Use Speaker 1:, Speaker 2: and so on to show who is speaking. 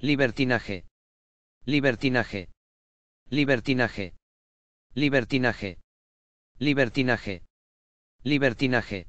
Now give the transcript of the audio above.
Speaker 1: Libertinaje. Libertinaje. Libertinaje. Libertinaje. Libertinaje. Libertinaje.